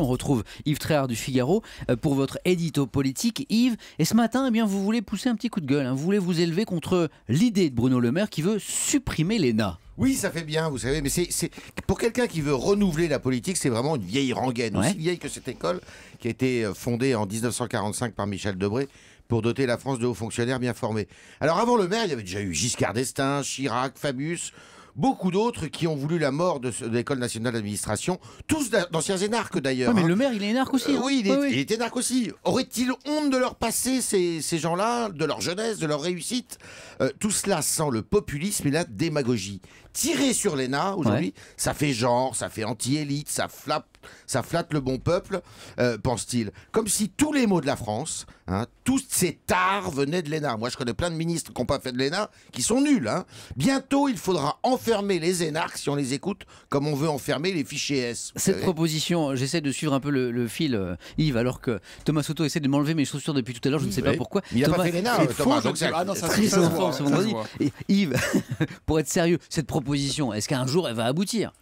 On retrouve Yves Tréhard du Figaro euh, pour votre édito politique. Yves, et ce matin, eh bien, vous voulez pousser un petit coup de gueule, hein. vous voulez vous élever contre l'idée de Bruno Le Maire qui veut supprimer l'ENA. Oui, ça fait bien, vous savez, mais c'est pour quelqu'un qui veut renouveler la politique, c'est vraiment une vieille rengaine, aussi vieille que cette école qui a été euh, fondée en 1945 par Michel Debré pour doter la France de hauts fonctionnaires bien formés. Alors avant le maire, il y avait déjà eu Giscard d'Estaing, Chirac, Fabius beaucoup d'autres qui ont voulu la mort de, l'École nationale d'administration, tous d'anciens énarques d'ailleurs. mais hein. le maire, il est énarque aussi. Hein. oui, il, est, énarque aussi. Aurait-il honte de leur passé, ces, gens-là, de leur jeunesse, de leur réussite euh, Tout cela sans le populisme et la démagogie. Tirer sur l'ENA aujourd'hui, ça fait genre, ça fait anti-élite, ça flappe ça flatte le bon peuple, euh, pense-t-il. Comme si tous les mots de la France, hein, tous ces tares venaient de l'ENA. Moi, je connais plein de ministres qui n'ont pas fait de l'ENA, qui sont nuls. Bientôt, il faudra enfin enfermer les énarques si on les écoute comme on veut enfermer les fichiers S. Cette proposition, j'essaie de suivre un peu le, fil, euh, Yves, alors que Thomas Soto essaie de m'enlever mes chaussures depuis tout à l'heure, je ne sais pas pourquoi. Il Yves, pour être sérieux, cette proposition, est-ce qu'un jour elle va aboutir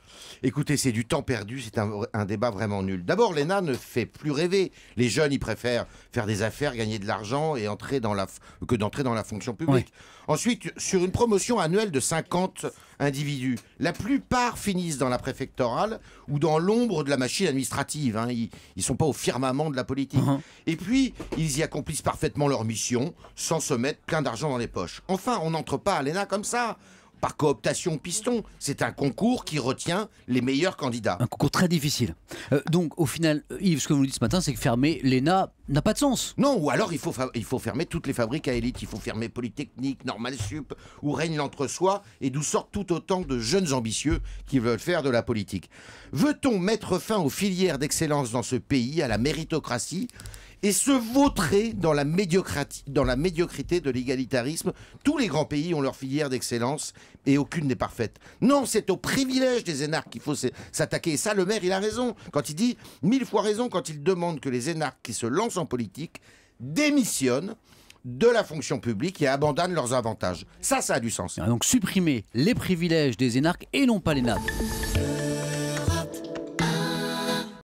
Écoutez, c'est du temps perdu, c'est un, débat vraiment nul. D'abord, l'ENA ne fait plus rêver. Les jeunes, ils préfèrent faire des affaires, gagner de l'argent et entrer dans la que d'entrer dans la fonction publique. Ensuite, sur une promotion annuelle de 50 individus, la plupart finissent dans la préfectorale ou dans l'ombre de la machine administrative. Hein. Ils ne sont pas au firmament de la politique. Uh-huh. Et puis, ils y accomplissent parfaitement leur mission sans se mettre plein d'argent dans les poches. Enfin, on n'entre pas à l'ENA comme ça par cooptation piston. C'est un concours qui retient les meilleurs candidats. Un concours très difficile. Euh, donc au final, euh, Yves, ce que vous nous dites ce matin, c'est que fermer l'ENA n'a pas de sens. Non, ou alors il faut, il faut fermer toutes les fabriques à élite. Il faut fermer Polytechnique, Normal Sup, où règne l'entre-soi et d'où sortent tout autant de jeunes ambitieux qui veulent faire de la politique. Veut-on mettre fin aux filières d'excellence dans ce pays, à la méritocratie et se vautrer dans la, médiocrité de l'égalitarisme. Tous les grands pays ont leur filière d'excellence et aucune n'est parfaite. Non, c'est au privilège des énarques qu'il faut s'attaquer. Et ça, le maire, il a raison quand il dit mille fois raison quand il demande que les énarques qui se lancent en politique démissionnent de la fonction publique et abandonnent leurs avantages. Ça, ça a du sens. Ah, donc supprimer les privilèges des énarques et non pas les nades.